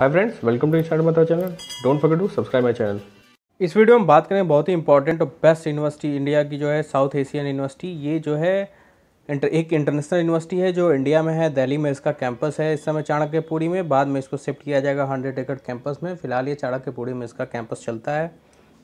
hi friends welcome to इंस्टार्ट माता channel don't forget to subscribe my channel इस video में बात करें बहुत ही इंपॉर्टेंट और बेस्ट यूनिवर्सिटी इंडिया की जो है साउथ एशियन यूनिवर्सिटी ये जो है इंटर, एक इंटरनेशनल यूनिवर्सिटी है जो इंडिया में है दिल्ली में इसका कैंपस है इस समय चाणक्यपुरी में बाद में इसको शिफ्ट किया जाएगा हंड्रेड एकड़ कैंपस में फिलहाल ये चाणक्यपुरी में इसका कैंपस चलता है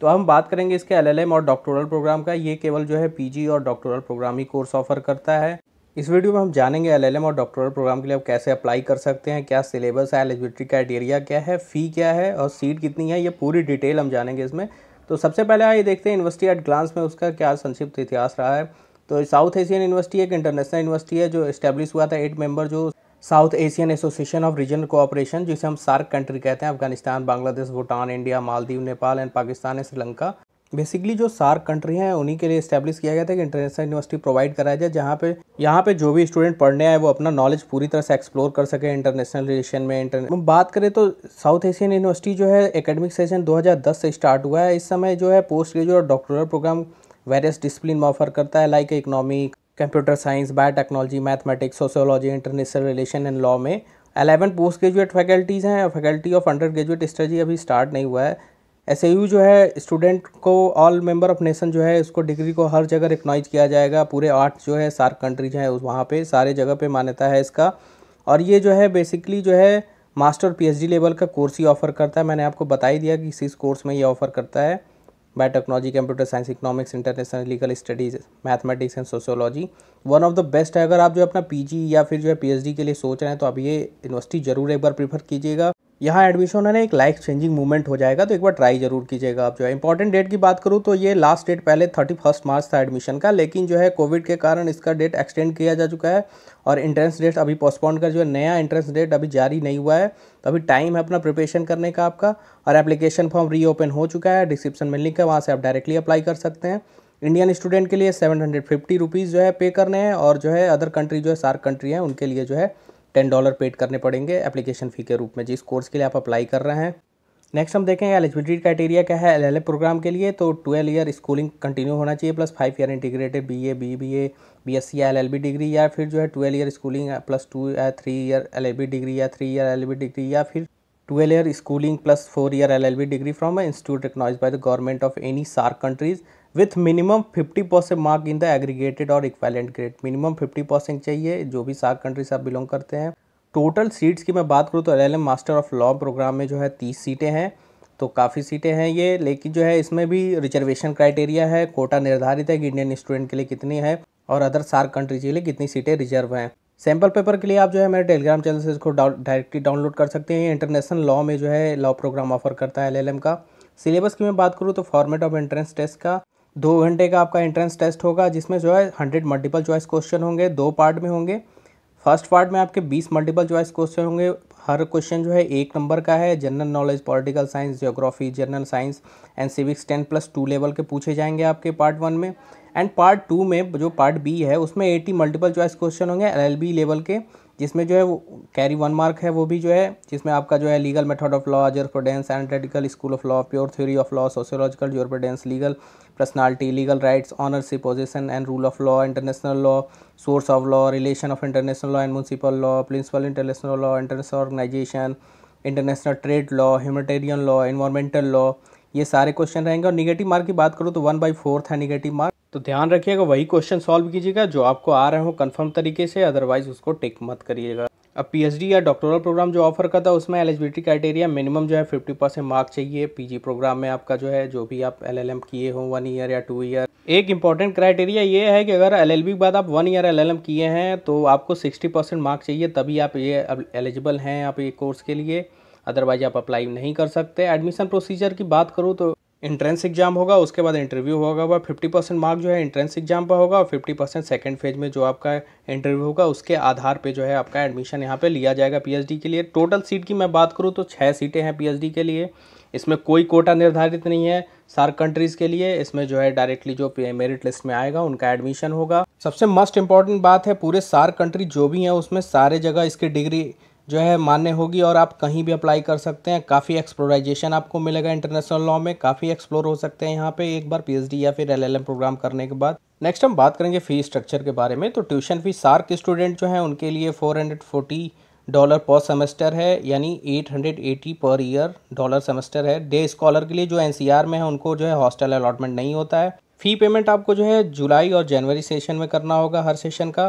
तो हम बात करेंगे इसके एलएलएम और डॉक्टोरल प्रोग्राम का ये केवल जो है पीजी और डॉक्टोरल प्रोग्राम ही कोर्स ऑफर करता है इस वीडियो में हम जानेंगे एलएलएम और डॉक्टोरल प्रोग्राम के लिए आप कैसे अप्लाई कर सकते हैं क्या सिलेबस है एलिजिबिलिटी क्राइटेरिया क्या है फ़ी क्या है और सीट कितनी है ये पूरी डिटेल हम जानेंगे इसमें तो सबसे पहले आइए देखते हैं यूनिवर्सिटी एट ग्लांस में उसका क्या संक्षिप्त इतिहास रहा है तो साउथ एशियन यूनिवर्सिटी एक इंटरनेशनल यूनिवर्सिटी है जो इस्टेब्लिश हुआ था एट मेंबर जो South Asian Association of Region Cooperation जिसे हम सार्क कंट्री कहते हैं Afghanistan Bangladesh Bhutan India Maldives Nepal and Pakistan and Sri Lanka basically जो सार्क कंट्री हैं उन्हीं के लिए इस्टेब्लिश किया गया था कि इंटरनेशनल यूनिवर्सिटी प्रोवाइड कराया जाए जहाँ पे यहाँ पे जो भी स्टूडेंट पढ़ने आए वो अपना नॉलेज पूरी तरह से एक्सप्लोर कर सके इंटरनेशनल रिलेशन में इंटरनेट बात करें तो साउथ एशियन यूनिवर्सिटी जो है एकेडमिक सेशन 2010 से स्टार्ट हुआ है इस समय जो है पोस्ट ग्रेजुएट और डॉक्टोरल प्रोग्राम वेरियस डिसिप्लिन में ऑफर करता है like economy computer science biotechnology mathematics sociology international relation and law में अलेवन पोस्ट ग्रेजुएट फैकल्टीज़ हैं faculty of under graduate study अभी स्टार्ट नहीं हुआ है एस जो है स्टूडेंट को ऑल मेंबर ऑफ नेशन जो है उसको डिग्री को हर जगह रिकनाइज किया जाएगा पूरे आठ जो है सार्क कंट्रीज हैं वहाँ पे सारे जगह पे मान्यता है इसका और ये जो है बेसिकली जो है मास्टर पीएचडी लेवल का कोर्स ही ऑफर करता है मैंने आपको बता ही दिया कि इस कोर्स में ये ऑफर करता है technology computer science economics international legal studies mathematics and sociology one of the best है अगर आप जो अपना पीजी या फिर जो है पीएचडी के लिए सोच रहे हैं तो आप ये यूनिवर्सिटी ज़रूर एक बार प्रीफर कीजिएगा यहाँ एडमिशन होने एक लाइफ चेंजिंग मूवमेंट हो जाएगा तो एक बार ट्राई जरूर कीजिएगा आप जो है इंपॉर्टेंट डेट की बात करूँ तो ये लास्ट डेट पहले थर्टी फर्स्ट मार्च था एडमिशन का लेकिन जो है कोविड के कारण इसका डेट एक्सटेंड किया जा चुका है और इंट्रेंस डेट अभी पोस्टपोन कर जो है नया इंट्रेंस डेट अभी जारी नहीं हुआ है तो अभी टाइम है अपना प्रिपेशन करने का आपका और एप्लीकेशन फॉर्म रीओपन हो चुका है डिस्क्रिप्शन में लिंक है वहाँ से आप डायरेक्टली अप्लाई कर सकते हैं इंडियन स्टूडेंट के लिए सेवन हंड्रेड फिफ्टी रुपीज़ जो है पे करने हैं और जो है अदर कंट्री जो है सार्क कंट्री हैं उनके लिए जो है टेन डॉलर पेड करने पड़ेंगे एप्लीकेशन फ़ी के रूप में जिस कोर्स के लिए आप अप्लाई कर रहे हैं नेक्स्ट हम देखें एलिजिबिलिटी क्राइटेरिया क्या है एल प्रोग्राम के लिए तो ट्वेल्व ईयर स्कूलिंग कंटिन्यू होना चाहिए plus five year integrated B A B B A B S C या एल डिग्री या फिर जो है twelve year schooling plus two या थ्री ईयर एल डिग्री या थ्री ईयर एल डिग्री या फिर twelve year schooling plus four year L degree from institute recognise by the government of any SAARC countries with minimum 50 percent mark in the aggregated और equivalent grade minimum 50 percent चाहिए जो भी सात country से आप belong करते हैं total seats की मैं बात करूँ तो L master of law programme में जो है तीस सीटें हैं तो काफ़ी सीटें हैं ये लेकिन जो है इसमें भी रिजर्वेशन क्राइटेरिया है कोटा निर्धारित है कि इंडियन स्टूडेंट के लिए कितनी है और अदर सार्क कंट्रीज के लिए कितनी सीटें रिजर्व हैं सैम्पल पेपर के लिए आप जो है मेरे टेलीग्राम चैनल से इसको डायरेक्टली डाउनलोड कर सकते हैं इंटरनेशनल लॉ में जो है लॉ प्रोग्राम ऑफर करता है एल का सिलेबस की मैं बात करूँ तो फॉर्मेट ऑफ एंट्रेंस टेस्ट का दो घंटे का आपका एंट्रेंस टेस्ट होगा जिसमें जो है हंड्रेड मल्टीपल चॉइस क्वेश्चन होंगे दो पार्ट में होंगे फर्स्ट पार्ट में आपके बीस मल्टीपल चॉइस क्वेश्चन होंगे हर क्वेश्चन जो है एक नंबर का है general knowledge political science geography general science and civics ten plus two level के पूछे जाएंगे आपके पार्ट वन में एंड पार्ट टू में जो पार्ट बी है उसमें एटी मल्टीपल चॉइस क्वेश्चन होंगे एल लेवल के जिसमें जो है वो कैरी वन मार्क है वो भी जो है जिसमें आपका जो है legal method of law jurisprudence analytical school of law pure theory of law sociological jurisprudence legal personality legal rights ownership position and rule of law international law source of law relation of international law and municipal law principle international law international organisation international trade law humanitarian law environmental law ये सारे question रहेंगे और negative mark की बात करो तो one by fourth है negative mark तो ध्यान रखिएगा वही क्वेश्चन सॉल्व कीजिएगा जो आपको आ रहे हो कन्फर्म तरीके से अदरवाइज उसको टेक मत करिएगा अब पीएचडी या डॉक्टोरल प्रोग्राम जो ऑफर करता है उसमें एलिजिबिलिटी क्राइटेरिया मिनिमम जो है फिफ्टी परसेंट मार्क चाहिए पीजी प्रोग्राम में आपका जो है जो भी आप एलएलएम किए हो वन ईयर या टू ईयर एक इंपॉर्टेंट क्राइटेरिया ये है कि अगर एलएलबी के बाद आप वन ईयर एलएलएम किए हैं तो आपको सिक्सटी परसेंट मार्क चाहिए तभी आप ये एलिजिबल हैं आप ये कोर्स के लिए अदरवाइज आप अप्लाई नहीं कर सकते एडमिशन प्रोसीजर की बात करूँ तो इंट्रेंस एग्जाम होगा उसके बाद इंटरव्यू होगा वह फिफ्टी परसेंट मार्क जो है इंट्रेंस एग्जाम पर होगा और फिफ्टी परसेंट सेकेंड फेज में जो आपका इंटरव्यू होगा उसके आधार पे जो है आपका एडमिशन यहाँ पे लिया जाएगा पीएचडी के लिए टोटल सीट की मैं बात करूँ तो छः सीटें हैं पीएचडी के लिए इसमें कोई कोटा निर्धारित नहीं है सार्क कंट्रीज़ के लिए इसमें जो है डायरेक्टली जो मेरिट लिस्ट में आएगा उनका एडमिशन होगा सबसे मस्ट इम्पॉर्टेंट बात है पूरे सार्क कंट्री जो भी हैं उसमें सारे जगह इसकी डिग्री जो है मान्य होगी और आप कहीं भी अप्लाई कर सकते हैं काफ़ी एक्सप्लोराइजेशन आपको मिलेगा इंटरनेशनल लॉ में काफ़ी एक्सप्लोर हो सकते हैं यहाँ पे एक बार पीएचडी या फिर एलएलएम प्रोग्राम करने के बाद नेक्स्ट हम बात करेंगे फ़ी स्ट्रक्चर के बारे में तो ट्यूशन फ़ी सार्क स्टूडेंट जो हैं उनके लिए four hundred forty dollar per semester है यानी eight hundred eighty per year dollar semester है डे स्कॉलर के लिए जो एन में है उनको जो है हॉस्टल अलॉटमेंट नहीं होता है फ़ी पेमेंट आपको जो है जुलाई और जनवरी सेशन में करना होगा हर सेशन का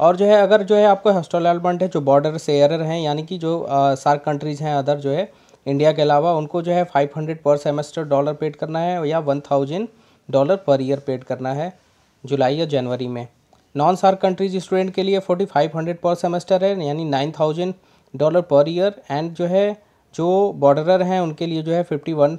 और जो है अगर जो है आपको हॉस्टल एलमेंट है जो बॉर्डर एयर हैं यानी कि जो सार्क कंट्रीज़ हैं अदर जो है इंडिया के अलावा उनको जो है five hundred per semester dollar paid करना है या one thousand dollar per year paid करना है जुलाई या जनवरी में नॉन सार्क कंट्रीज स्टूडेंट के लिए forty five hundred per semester है यानी nine thousand dollar per year and जो है जो बॉर्डरर हैं उनके लिए जो है fifty one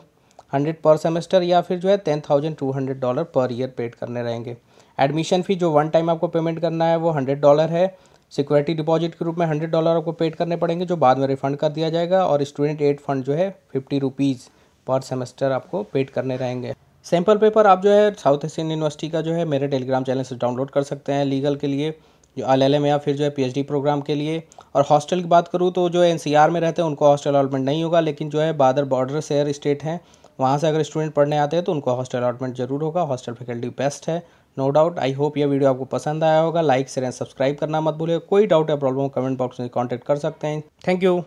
hundred per semester या फिर जो है ten thousand two hundred dollar per year paid करने रहेंगे एडमिशन फ़ी जो वन टाइम आपको पेमेंट करना है वो हंड्रेड डॉलर है सिक्योरिटी डिपॉजिट के रूप में हंड्रेड डॉलर आपको पेड करने पड़ेंगे जो बाद में रिफंड कर दिया जाएगा और स्टूडेंट एड फंड जो है फिफ्टी रुपीज़ पर सेमेस्टर आपको पेड करने रहेंगे सैम्पल पेपर आप जो है साउथ एशियन यूनिवर्सिटी का जो है मेरे टेलीग्राम चैनल से डाउनलोड कर सकते हैं लीगल के लिए जो एल एल एम या फिर जो है पीएचडी प्रोग्राम के लिए और हॉस्टल की बात करूँ तो जो एन सी आर में रहते हैं उनको हॉस्टल अलॉटमेंट नहीं होगा लेकिन जो है बादर बॉर्डर शेयर स्टेट हैं वहाँ से अगर स्टूडेंट पढ़ने आते हैं तो उनको हॉस्टल अलॉटमेंट जरूर होगा हॉस्टल फैकल्टी बेस्ट है नो डाउट आई होप यह वीडियो आपको पसंद आया होगा लाइक शेयर एंड सब्सक्राइब करना मत भूलिए कोई डाउट या प्रॉब्लम कमेंट बॉक्स में कॉन्टैक्ट कर सकते हैं थैंक यू